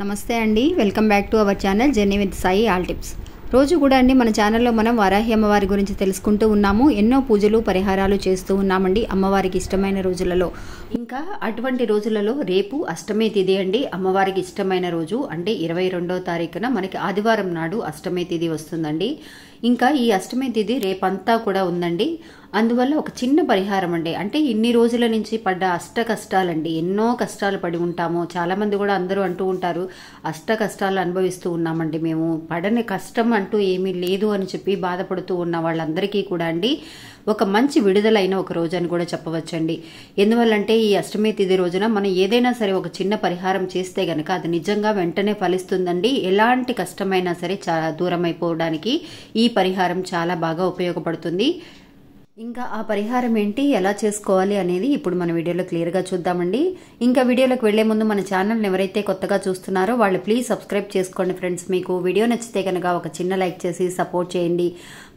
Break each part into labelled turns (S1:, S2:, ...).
S1: నమస్తే అండి welcome back to our channel journey with Sai all tips రోజు కూడా అండి మన ఛానల్లో మనం వరాహి అమ్మవారి గురించి తెలుసుకుంటూ ఉన్నాము ఎన్నో పూజలు పరిహారాలు చేస్తూ ఉన్నామండి అమ్మవారికి ఇష్టమైన రోజులలో ఇంకా అటువంటి రోజులలో రేపు అష్టమి తిథి అండి అమ్మవారికి ఇష్టమైన రోజు అంటే ఇరవై రెండో తారీఖున మనకి ఆదివారం నాడు అష్టమి తిథి వస్తుందండి ఇంకా ఈ అష్టమి తిథి రేపంతా కూడా ఉందండి అందువల్ల ఒక చిన్న పరిహారం అండి అంటే ఇన్ని రోజుల నుంచి పడ్డ అష్ట కష్టాలండి ఎన్నో కష్టాలు పడి ఉంటాము చాలామంది కూడా అందరూ అంటూ ఉంటారు అష్ట కష్టాలు అనుభవిస్తూ ఉన్నామండి మేము పడని కష్టం అంటూ ఏమీ లేదు అని చెప్పి బాధపడుతూ ఉన్న వాళ్ళందరికీ కూడా అండి ఒక మంచి విడుదలైన ఒక రోజు అని కూడా చెప్పవచ్చండి ఎందువల్లంటే ఈ అష్టమి తిథి రోజున మనం ఏదైనా సరే ఒక చిన్న పరిహారం చేస్తే గనక అది నిజంగా వెంటనే ఫలిస్తుందండి ఎలాంటి కష్టమైనా సరే చాలా దూరం అయిపోవడానికి ఈ పరిహారం చాలా బాగా ఉపయోగపడుతుంది ఇంకా ఆ పరిహారం ఏంటి ఎలా చేసుకోవాలి అనేది ఇప్పుడు మన వీడియోలో క్లియర్గా చూద్దామండి ఇంకా వీడియోలోకి వెళ్లే ముందు మన ఛానల్ని ఎవరైతే కొత్తగా చూస్తున్నారో వాళ్ళు ప్లీజ్ సబ్స్క్రైబ్ చేసుకోండి ఫ్రెండ్స్ మీకు వీడియో నచ్చితే కనుక ఒక చిన్న లైక్ చేసి సపోర్ట్ చేయండి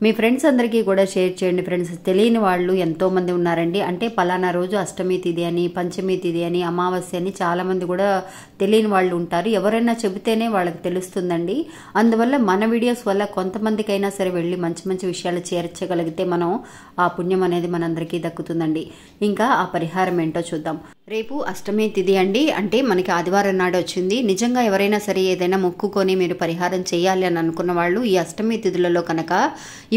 S1: మీ ఫ్రెండ్స్ అందరికీ కూడా షేర్ చేయండి ఫ్రెండ్స్ తెలియని వాళ్ళు ఎంతోమంది ఉన్నారండి అంటే పలానా రోజు అష్టమి తిది అని పంచమి తిది అని అమావాస్య అని చాలామంది కూడా తెలియని వాళ్ళు ఉంటారు ఎవరైనా చెబితేనే వాళ్ళకి తెలుస్తుందండి అందువల్ల మన వీడియోస్ వల్ల కొంతమందికైనా సరే వెళ్ళి మంచి మంచి విషయాలు చేర్చగలిగితే మనం ఆ పుణ్యం అనేది మనందరికీ దక్కుతుందండి ఇంకా ఆ పరిహారం ఏంటో చూద్దాం రేపు అష్టమి తిథి అండి అంటే మనకి ఆదివారం నాడు వచ్చింది నిజంగా ఎవరైనా సరే ఏదైనా మొక్కుకొని మీరు పరిహారం చేయాలి అని అనుకున్న వాళ్ళు ఈ అష్టమి తిథులలో కనుక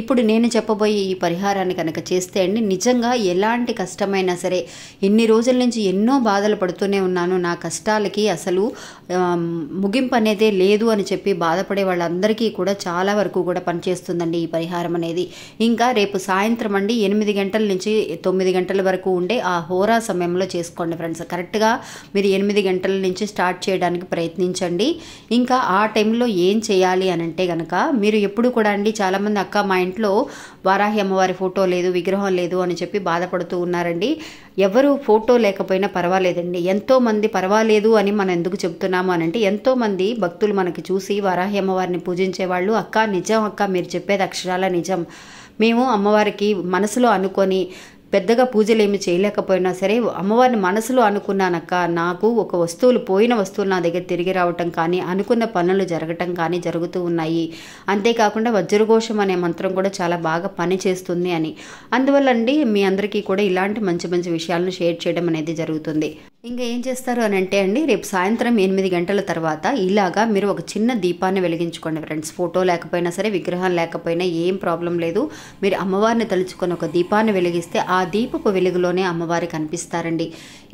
S1: ఇప్పుడు నేను చెప్పబోయే ఈ పరిహారాన్ని కనుక చేస్తే అండి నిజంగా ఎలాంటి కష్టమైనా సరే ఎన్ని రోజుల నుంచి ఎన్నో బాధలు పడుతూనే ఉన్నాను నా కష్టాలకి అసలు ముగింపు అనేదే లేదు అని చెప్పి బాధపడే వాళ్ళందరికీ కూడా చాలా వరకు కూడా పనిచేస్తుందండి ఈ పరిహారం అనేది ఇంకా రేపు సాయంత్రం అండి ఎనిమిది గంటల నుంచి తొమ్మిది గంటల వరకు ఉండే ఆ హోరా సమయంలో చేసుకోండి ఫ్రెండ్స్ కరెక్ట్గా మీరు ఎనిమిది గంటల నుంచి స్టార్ట్ చేయడానికి ప్రయత్నించండి ఇంకా ఆ టైంలో ఏం చేయాలి అని అంటే కనుక మీరు ఎప్పుడు కూడా అండి చాలామంది అక్క మా ఇంట్లో వారాహి అమ్మవారి ఫోటో లేదు విగ్రహం లేదు అని చెప్పి బాధపడుతూ ఉన్నారండి ఎవరు ఫోటో లేకపోయినా పర్వాలేదండి ఎంతోమంది పర్వాలేదు అని మనం ఎందుకు చెప్తున్నాము అని అంటే ఎంతోమంది భక్తులు మనకి చూసి వారాహి అమ్మవారిని పూజించేవాళ్ళు అక్క నిజం అక్క మీరు చెప్పేది అక్షరాల నిజం మేము అమ్మవారికి మనసులో అనుకొని పెద్దగా పూజలు ఏమి చేయలేకపోయినా సరే అమ్మవారిని మనసులో అనుకున్నానక్క నాకు ఒక వస్తువులు పోయిన వస్తువులు నా దగ్గర తిరిగి రావటం కానీ అనుకున్న పనులు జరగటం కానీ జరుగుతూ ఉన్నాయి అంతేకాకుండా వజ్రఘోషం అనే మంత్రం కూడా చాలా బాగా పనిచేస్తుంది అని అందువల్ల అండి మీ అందరికీ కూడా ఇలాంటి మంచి మంచి విషయాలను షేర్ చేయడం అనేది జరుగుతుంది ఇంకా ఏం చేస్తారు అని అంటే అండి రేపు సాయంత్రం ఎనిమిది గంటల తర్వాత ఇలాగా మీరు ఒక చిన్న దీపాన్ని వెలిగించుకోండి ఫ్రెండ్స్ ఫోటో లేకపోయినా సరే విగ్రహం లేకపోయినా ఏం ప్రాబ్లం లేదు మీరు అమ్మవారిని తలుచుకొని ఒక దీపాన్ని వెలిగిస్తే ఆ దీపపు వెలుగులోనే అమ్మవారి కనిపిస్తారండి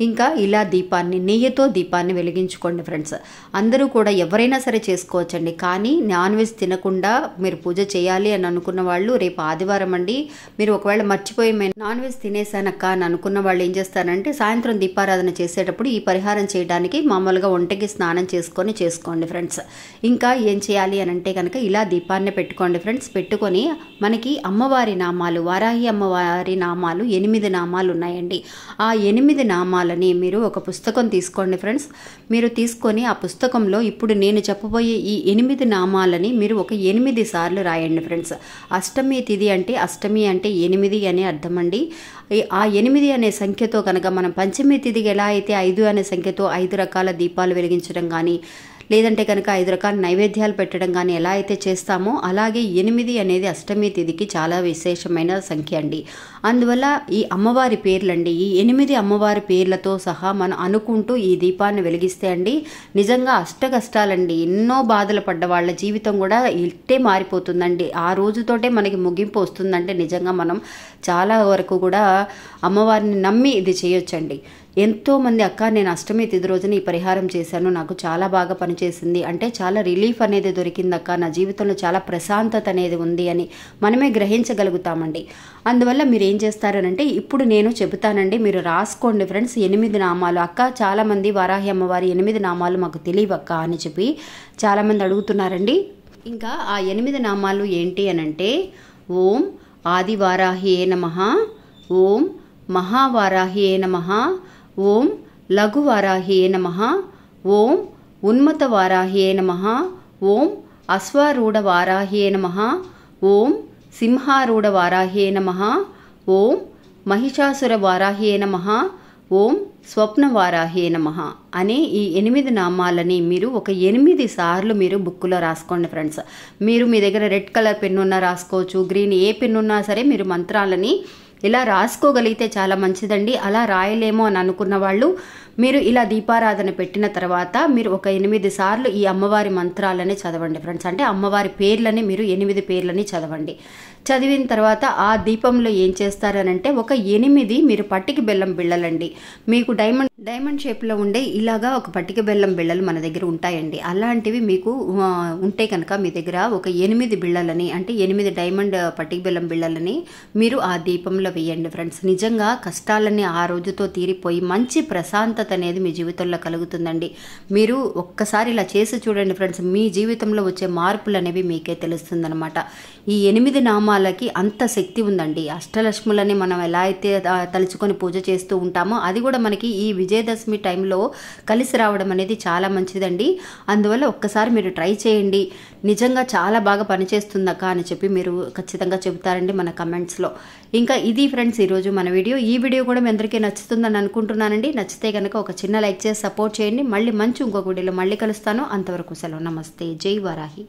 S1: ఇంకా ఇలా దీపాన్ని నెయ్యితో దీపాన్ని వెలిగించుకోండి ఫ్రెండ్స్ అందరూ కూడా ఎవరైనా సరే చేసుకోవచ్చండి కానీ నాన్ వెజ్ తినకుండా మీరు పూజ చేయాలి అని అనుకున్న వాళ్ళు రేపు ఆదివారం అండి మీరు ఒకవేళ మర్చిపోయి నాన్ వెజ్ తినేసానక్క అని అనుకున్న వాళ్ళు ఏం చేస్తారంటే సాయంత్రం దీపారాధన చేసి చేసేటప్పుడు ఈ పరిహారం చేయడానికి మామూలుగా ఒంటికి స్నానం చేసుకొని చేసుకోండి ఫ్రెండ్స్ ఇంకా ఏం చేయాలి అని అంటే కనుక ఇలా దీపాన్ని పెట్టుకోండి ఫ్రెండ్స్ పెట్టుకొని మనకి అమ్మవారి నామాలు వారాహి అమ్మవారి నామాలు ఎనిమిది నామాలు ఉన్నాయండి ఆ ఎనిమిది నామాలని మీరు ఒక పుస్తకం తీసుకోండి ఫ్రెండ్స్ మీరు తీసుకొని ఆ పుస్తకంలో ఇప్పుడు నేను చెప్పబోయే ఈ ఎనిమిది నామాలని మీరు ఒక ఎనిమిది సార్లు రాయండి ఫ్రెండ్స్ అష్టమి తిథి అంటే అష్టమి అంటే ఎనిమిది అనే అర్థం అండి ఆ ఎనిమిది అనే సంఖ్యతో కనుక మనం పంచమి తిథికి ఎలా అయితే అయితే ఐదు అనే సంఖ్యతో ఐదు రకాల దీపాలు వెలిగించడం కానీ లేదంటే కనుక ఐదు రకాల నైవేద్యాలు పెట్టడం కానీ ఎలా అయితే చేస్తామో అలాగే ఎనిమిది అనేది అష్టమి తిథికి చాలా విశేషమైన సంఖ్య అండి అందువల్ల ఈ అమ్మవారి పేర్లండి ఈ ఎనిమిది అమ్మవారి పేర్లతో సహా మనం అనుకుంటూ ఈ దీపాన్ని వెలిగిస్తే అండి నిజంగా అష్ట కష్టాలండి ఎన్నో బాధలు పడ్డ వాళ్ళ జీవితం కూడా ఇట్టే మారిపోతుందండి ఆ రోజుతోటే మనకి ముగింపు వస్తుందంటే నిజంగా మనం చాలా వరకు కూడా అమ్మవారిని నమ్మి ఇది చేయొచ్చండి ఎంతోమంది అక్క నేను అష్టమి తిది రోజున ఈ పరిహారం చేశాను నాకు చాలా బాగా పని చేసింది అంటే చాలా రిలీఫ్ అనేది దొరికిందక్క నా జీవితంలో చాలా ప్రశాంతత అనేది ఉంది అని మనమే గ్రహించగలుగుతామండి అందువల్ల మీరు ఏం చేస్తారనంటే ఇప్పుడు నేను చెబుతానండి మీరు రాసుకోండి ఫ్రెండ్స్ ఎనిమిది నామాలు అక్క చాలామంది వారాహి అమ్మవారి ఎనిమిది నామాలు మాకు తెలియవక్క అని చెప్పి చాలామంది అడుగుతున్నారండి ఇంకా ఆ ఎనిమిది నామాలు ఏంటి అనంటే ఓం ఆదివారాహియే నమ ఓం మహావారాహియే నమ ఓం లఘువారాహియే నమ ఓం ఉన్మత వారాహ్యే నమ ఓం అశ్వారూఢ వారాహ్యే నమ ఓం సింహారూఢ వారాహ్యే నమ ఓం మహిషాసుర వారాహ్యే నమ ఓం స్వప్న వారాహ్యే నమ అనే ఈ ఎనిమిది నామాలని మీరు ఒక ఎనిమిది సార్లు మీరు బుక్లో రాసుకోండి ఫ్రెండ్స్ మీరు మీ దగ్గర రెడ్ కలర్ పెన్ ఉన్నా రాసుకోవచ్చు గ్రీన్ ఏ పెన్ ఉన్నా సరే మీరు మంత్రాలని ఇలా రాసుకోగలిగితే చాలా మంచిదండి అలా రాయలేమో అని అనుకున్న వాళ్ళు మీరు ఇలా దీపారాధన పెట్టిన తర్వాత మీరు ఒక ఎనిమిది సార్లు ఈ అమ్మవారి మంత్రాలని చదవండి ఫ్రెండ్స్ అంటే అమ్మవారి పేర్లని మీరు ఎనిమిది పేర్లని చదవండి చదివిన తర్వాత ఆ దీపంలో ఏం చేస్తారనంటే ఒక ఎనిమిది మీరు పట్టికి బెల్లం బిళ్ళలండి మీకు డైమండ్ డైమండ్ షేప్లో ఉండే ఇలాగా ఒక పట్టిక బెల్లం బిళ్ళలు మన దగ్గర ఉంటాయండి అలాంటివి మీకు ఉంటే కనుక మీ దగ్గర ఒక ఎనిమిది బిళ్ళలని అంటే ఎనిమిది డైమండ్ పట్టిక బెల్లం బిళ్ళలని మీరు ఆ దీపంలో వేయండి ఫ్రెండ్స్ నిజంగా కష్టాలన్నీ ఆ రోజుతో తీరిపోయి మంచి ప్రశాంత స్వస్థత అనేది మీ జీవితంలో కలుగుతుందండి మీరు ఒక్కసారి ఇలా చేసి చూడండి ఫ్రెండ్స్ మీ జీవితంలో వచ్చే మార్పులు అనేవి మీకే తెలుస్తుందనమాట ఈ ఎనిమిది నామాలకి అంత శక్తి ఉందండి అష్టలక్ష్ములని మనం ఎలా అయితే తలుచుకొని పూజ చేస్తూ ఉంటామో అది కూడా మనకి ఈ విజయదశమి టైంలో కలిసి రావడం అనేది చాలా మంచిదండి అందువల్ల ఒక్కసారి మీరు ట్రై చేయండి నిజంగా చాలా బాగా పనిచేస్తుందక్క అని చెప్పి మీరు ఖచ్చితంగా చెబుతారండి మన కమెంట్స్లో ఇంకా ఇది ఫ్రెండ్స్ ఈరోజు మన వీడియో ఈ వీడియో కూడా మీ అందరికీ నచ్చుతుందని అనుకుంటున్నానండి నచ్చితే కనుక కనుక ఒక చిన్న లైక్ చేసి సపోర్ట్ చేయండి మళ్ళీ మంచి ఇంకొక వీడియోలో మళ్ళీ కలుస్తాను అంతవరకు సెలవు నమస్తే జై వారాహి